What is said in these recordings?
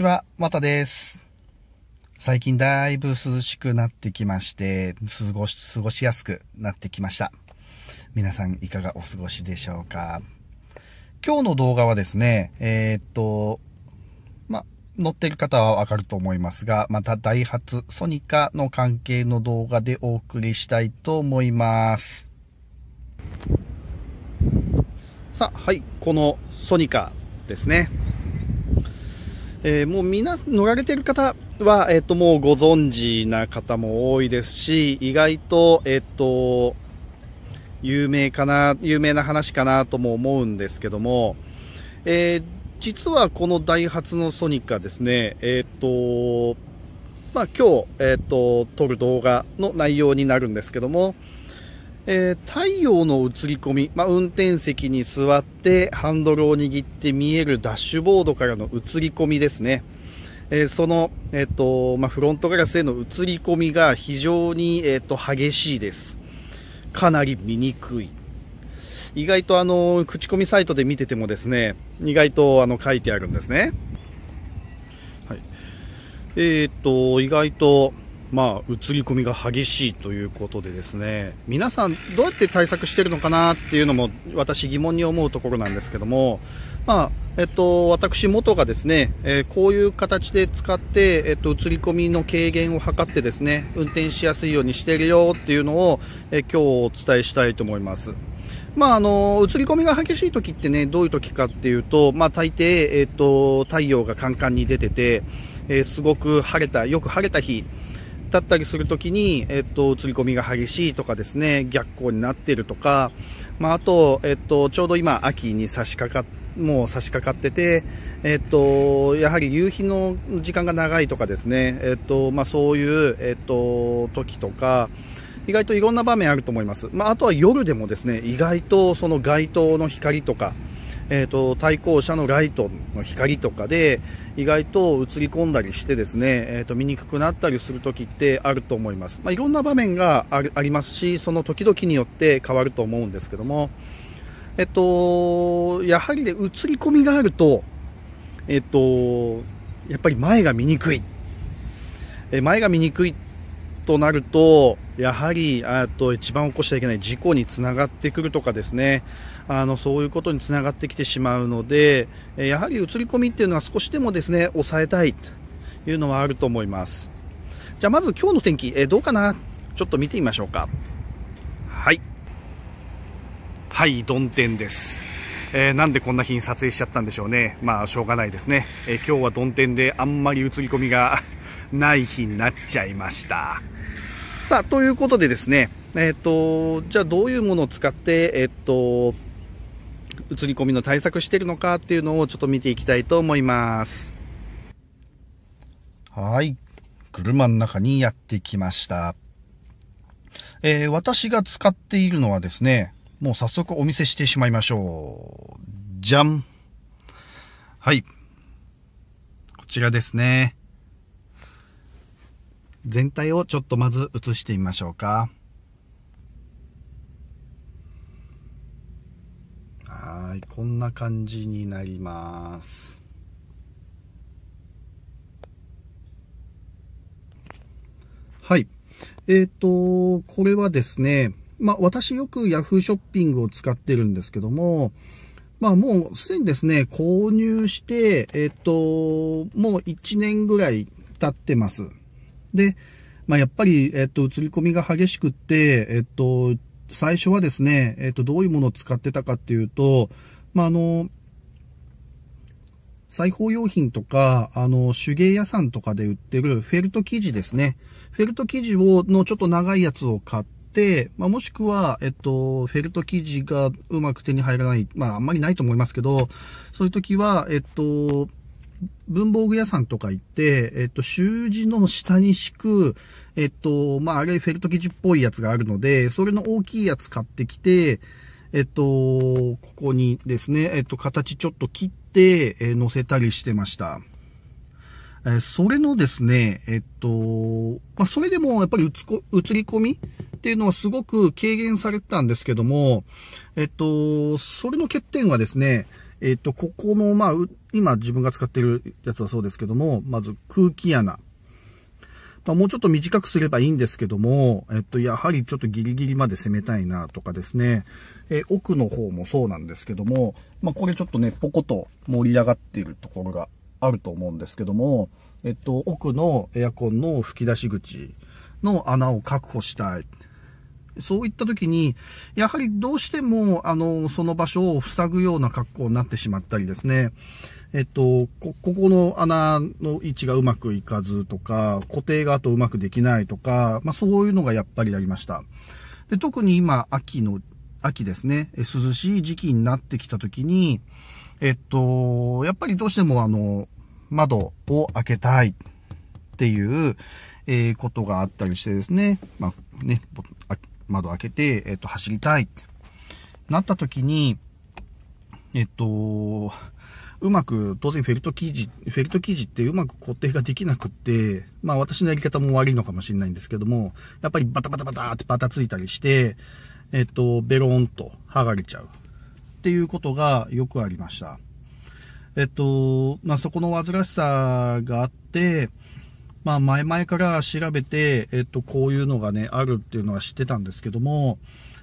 ちは、またです。最近だいぶ涼しくなってきまして、過ごし、過ごしやすくなってきました。皆さんいかがお過ごしでしょうか今日の動画はですね、えー、っと、ま、乗ってる方はわかると思いますが、またダイハツ、ソニカの関係の動画でお送りしたいと思います。さあ、はい、このソニカですね。えー、もう皆、逃れてる方は、えっ、ー、と、もうご存知な方も多いですし、意外と、えっ、ー、と、有名かな、有名な話かなとも思うんですけども、え実はこのダイハツのソニカですね、えっ、と、まあ、今日、えっ、と、撮る動画の内容になるんですけども、えー、太陽の映り込み、まあ、運転席に座ってハンドルを握って見えるダッシュボードからの映り込みですね。えー、その、えっ、ー、と、まあ、フロントガラスへの映り込みが非常に、えっ、と、激しいです。かなり見にくい。意外とあの、口コミサイトで見ててもですね、意外とあの、書いてあるんですね。はい。えー、と、意外と、まあ、映り込みが激しいということでですね、皆さんどうやって対策してるのかなっていうのも私疑問に思うところなんですけども、まあ、えっと、私元がですね、えこういう形で使って、えっと、映り込みの軽減を図ってですね、運転しやすいようにしてるよっていうのを、え今日お伝えしたいと思います。まあ、あの、映り込みが激しい時ってね、どういう時かっていうと、まあ、大抵、えっと、太陽がカンカンに出てて、えすごく晴れた、よく晴れた日、だったりするときに、えっと、釣り込みが激しいとかですね、逆光になってるとか、まあ、あと、えっと、ちょうど今、秋に差し掛かって、もう差し掛かってて、えっと、やはり夕日の時間が長いとかですね、えっと、まあ、そういう、えっと、時とか、意外といろんな場面あると思います。まあ、あとは夜でもですね、意外とその街灯の光とか、えっ、ー、と、対向車のライトの光とかで、意外と映り込んだりしてですね、えっ、ー、と、見にくくなったりする時ってあると思います。まあ、いろんな場面があありますし、その時々によって変わると思うんですけども、えっ、ー、と、やはりね、映り込みがあると、えっ、と、やっぱり前が見にくい。え前が見にくいとなると、やはりあと一番起こしちゃいけない事故につながってくるとかですねあのそういうことにつながってきてしまうのでやはり映り込みっていうのは少しでもですね抑えたいというのはあると思いますじゃあまず今日の天気、えどうかなちょっと見てみましょうかはいはい曇天ですえー、なんでこんな日に撮影しちゃったんでしょうね。まあ、しょうがないですね。えー、今日は曇天であんまり映り込みがない日になっちゃいました。さあ、ということでですね、えっ、ー、と、じゃあどういうものを使って、えっ、ー、と、映り込みの対策してるのかっていうのをちょっと見ていきたいと思います。はい。車の中にやってきました。えー、私が使っているのはですね、もう早速お見せしてしまいましょう。じゃん。はい。こちらですね。全体をちょっとまず映してみましょうか。はい、こんな感じになります。はい。えっ、ー、と、これはですね、まあ私よく Yahoo ショッピングを使ってるんですけども、まあもうすでにですね、購入して、えっ、と、もう1年ぐらい経ってます。で、まあ、やっぱり、えっと、映り込みが激しくって、えっと、最初はですね、えっと、どういうものを使ってたかっていうと、まあ、あの、裁縫用品とか、あの、手芸屋さんとかで売ってるフェルト生地ですね。フェルト生地を、のちょっと長いやつを買って、まあ、もしくは、えっと、フェルト生地がうまく手に入らない、まあ、あんまりないと思いますけど、そういう時は、えっと、文房具屋さんとか行って、えっと、習字の下に敷く、えっと、まあ、あれフェルト生地っぽいやつがあるので、それの大きいやつ買ってきて、えっと、ここにですね、えっと、形ちょっと切って、えー、乗せたりしてました。えー、それのですね、えっと、まあ、それでもやっぱり映り込みっていうのはすごく軽減されてたんですけども、えっと、それの欠点はですね、えっ、ー、と、ここの、まあ、今自分が使ってるやつはそうですけども、まず空気穴。まあ、もうちょっと短くすればいいんですけども、えっ、ー、と、やはりちょっとギリギリまで攻めたいなとかですね、えー、奥の方もそうなんですけども、まあ、これちょっとね、ポコと盛り上がっているところがあると思うんですけども、えっと、奥のエアコンの吹き出し口の穴を確保したい。そういった時に、やはりどうしても、あの、その場所を塞ぐような格好になってしまったりですね、えっと、こ、ここの穴の位置がうまくいかずとか、固定があとうまくできないとか、まあそういうのがやっぱりありました。で特に今、秋の、秋ですね、涼しい時期になってきた時に、えっと、やっぱりどうしてもあの、窓を開けたいっていう、えー、ことがあったりしてですね、まあね、窓開けて、えっと、走りたいってなった時に、えっと、うまく、当然フェルト生地、フェルト生地ってうまく固定ができなくって、まあ私のやり方も悪いのかもしれないんですけども、やっぱりバタバタバタってバタついたりして、えっと、ベローンと剥がれちゃう。っていうことがよくありました。えっと、まあそこの煩わしさがあって、まあ前々から調べて、えっと、こういうのがね、あるっていうのは知ってたんですけども、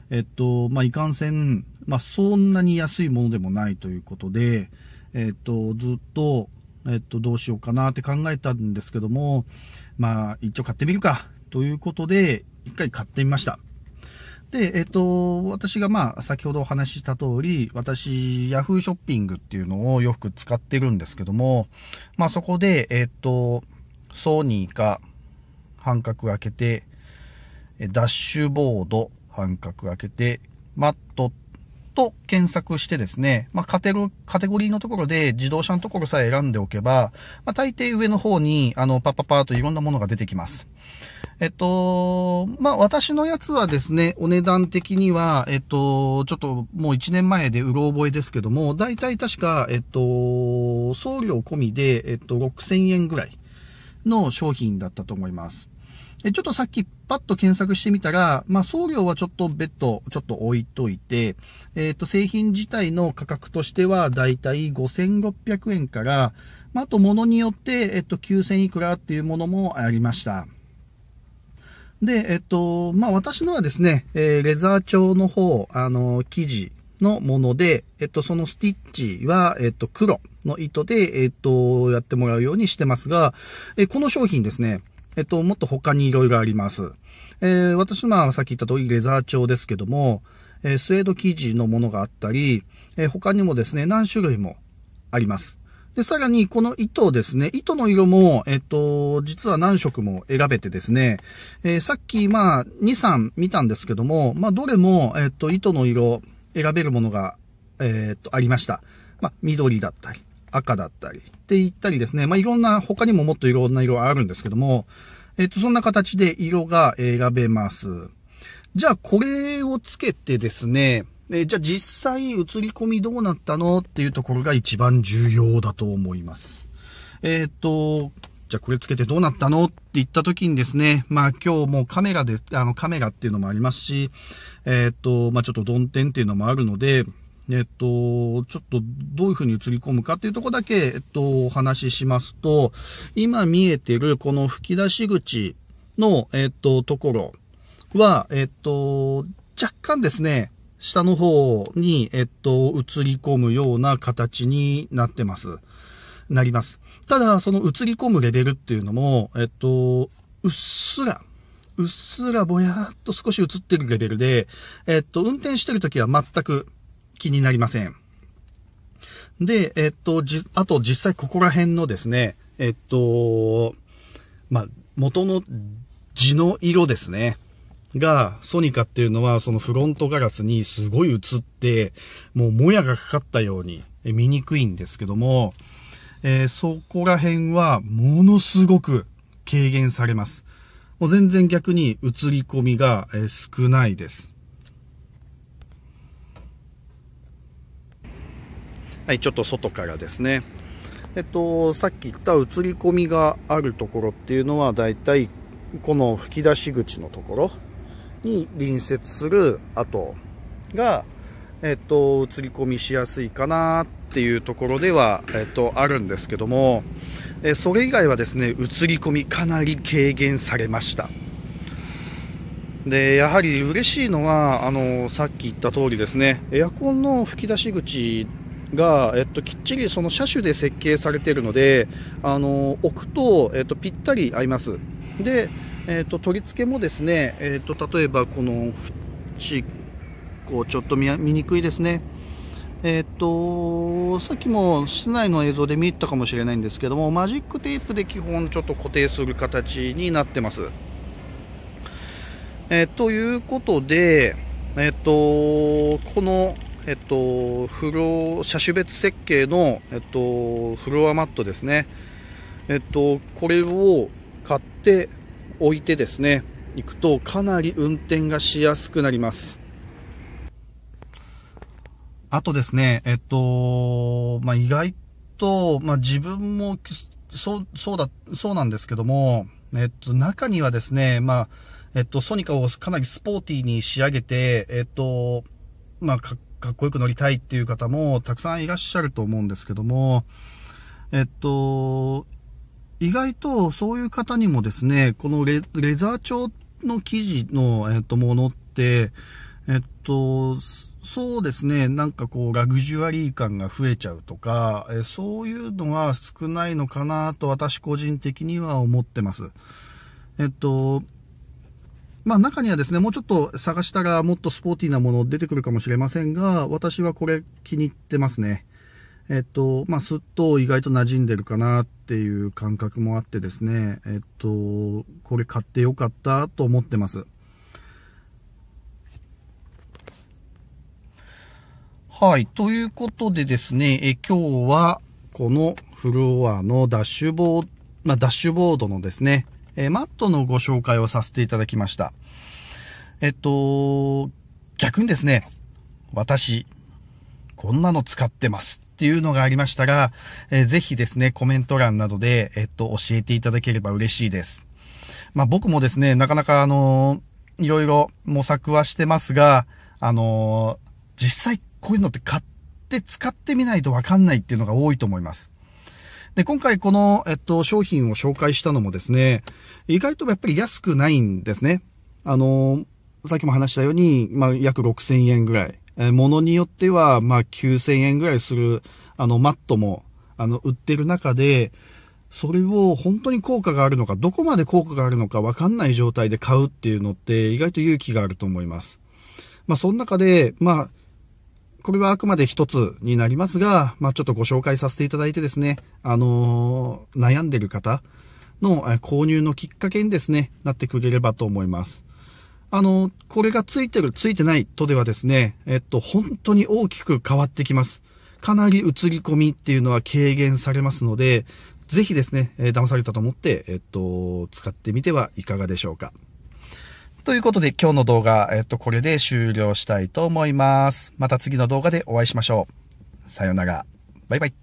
えっと、まあいかんせん、まあそんなに安いものでもないということで、えっと、ずっと、えっと、どうしようかなって考えたんですけども、まあ一応買ってみるかということで、一回買ってみました。で、えっと、私がまあ、先ほどお話しした通り、私、Yahoo ショッピングっていうのをよく使ってるんですけども、まあそこで、えっと、ソニーか半角開けて、ダッシュボード半角開けて、マットと検索してですね、まあ、カテゴリーのところで自動車のところさえ選んでおけば、まあ、大抵上の方に、あの、パッパパーといろんなものが出てきます。えっと、まあ、私のやつはですね、お値段的には、えっと、ちょっともう1年前でうろ覚えですけども、大体確か、えっと、送料込みで、えっと、6000円ぐらい。の商品だったと思います。で、ちょっとさっきパッと検索してみたら、まあ送料はちょっと別途ちょっと置いといて、えっ、ー、と製品自体の価格としてはだいたい5600円から、まああと物によって、えっ、と9000いくらっていうものもありました。で、えっ、と、まあ私のはですね、えレザー調の方、あの、生地、のもので、えっと、そのスティッチは、えっと、黒の糸で、えっと、やってもらうようにしてますが、えこの商品ですね、えっと、もっと他に色々あります。えー、私、まあ、さっき言った通りレザー調ですけども、えー、スエード生地のものがあったり、えー、他にもですね、何種類もあります。で、さらに、この糸ですね、糸の色も、えっと、実は何色も選べてですね、えー、さっき、まあ、2、3見たんですけども、まあ、どれも、えっと、糸の色、選べるものが、えー、っと、ありました。まあ、緑だったり、赤だったりって言ったりですね。まあ、いろんな、他にももっといろんな色あるんですけども、えっと、そんな形で色が選べます。じゃあ、これをつけてですね、えじゃあ実際映り込みどうなったのっていうところが一番重要だと思います。えっ、と、じゃあこれつけてどうなったのって言った時にですね、まあ今日もカメラで、あのカメラっていうのもありますし、えー、っと、まあちょっと論点っていうのもあるので、えっと、ちょっとどういうふうに映り込むかっていうとこだけ、えっと、お話ししますと、今見えてるこの吹き出し口の、えっと、ところは、えっと、若干ですね、下の方に、えっと、映り込むような形になってます。なります。ただ、その映り込むレベルっていうのも、えっと、うっすら、うっすらぼやーっと少し映ってるレベルで、えっと、運転してるときは全く気になりません。で、えっと、じ、あと実際ここら辺のですね、えっと、まあ、元の地の色ですね。が、ソニカっていうのは、そのフロントガラスにすごい映って、もうもやがかかったように見にくいんですけども、えー、そこら辺はものすごく軽減されます。もう全然逆に映り込みが、え少ないです。はい、ちょっと外からですね。えっと、さっき言った映り込みがあるところっていうのは、だいたいこの吹き出し口のところに隣接する跡が、えっと、映り込みしやすいかなっていうところでは、えっと、あるんですけども、えそれ以外はですね、映り込みかなり軽減されました。で、やはり嬉しいのは、あの、さっき言った通りですね、エアコンの吹き出し口が、えっと、きっちりその車種で設計されているので、あの、置くと、えっと、ぴったり合います。で、えっと、取り付けもですね、えっと、例えばこの、チ構ちょっと見にくいですね。えー、っと、さっきも室内の映像で見たかもしれないんですけども、マジックテープで基本ちょっと固定する形になってます。えー、ということで、えー、っと、この、えっと、フロ車種別設計の、えっと、フロアマットですね。えっと、これを買って置いてですね、行くとかなり運転がしやすくなります。あとですね、えっと、まあ、意外と、まあ、自分も、そう、そうだ、そうなんですけども、えっと、中にはですね、まあ、えっと、ソニカをかなりスポーティーに仕上げて、えっと、まあ、かっこよく乗りたいっていう方もたくさんいらっしゃると思うんですけども、えっと、意外とそういう方にもですね、このレザー調の生地の、えっと、ものって、えっと、そうですね、なんかこう、ラグジュアリー感が増えちゃうとか、えそういうのは少ないのかなと私個人的には思ってます。えっと、まあ中にはですね、もうちょっと探したらもっとスポーティーなもの出てくるかもしれませんが、私はこれ気に入ってますね。えっと、まあすっと意外と馴染んでるかなっていう感覚もあってですね、えっと、これ買ってよかったと思ってます。はい。ということでですね、え今日は、このフロアのダッシュボード、まあ、ダッシュボードのですね、えマットのご紹介をさせていただきました。えっと、逆にですね、私、こんなの使ってますっていうのがありましたら、えぜひですね、コメント欄などで、えっと、教えていただければ嬉しいです。まあ、僕もですね、なかなかあのいろいろ模索はしてますが、あの実際こういうのって買って使ってみないとわかんないっていうのが多いと思います。で、今回この、えっと、商品を紹介したのもですね、意外とやっぱり安くないんですね。あの、さっきも話したように、まあ、約6000円ぐらい。えー、によっては、まあ、9000円ぐらいする、あの、マットも、あの、売ってる中で、それを本当に効果があるのか、どこまで効果があるのかわかんない状態で買うっていうのって、意外と勇気があると思います。まあ、その中で、まあ、これはあくまで一つになりますが、まあ、ちょっとご紹介させていただいてですね、あのー、悩んでる方の購入のきっかけにですね、なってくれればと思います。あの、これがついてる、ついてないとではですね、えっと、本当に大きく変わってきます。かなり映り込みっていうのは軽減されますので、ぜひですね、え騙されたと思って、えっと、使ってみてはいかがでしょうか。ということで今日の動画、えっと、これで終了したいと思います。また次の動画でお会いしましょう。さようなら。バイバイ。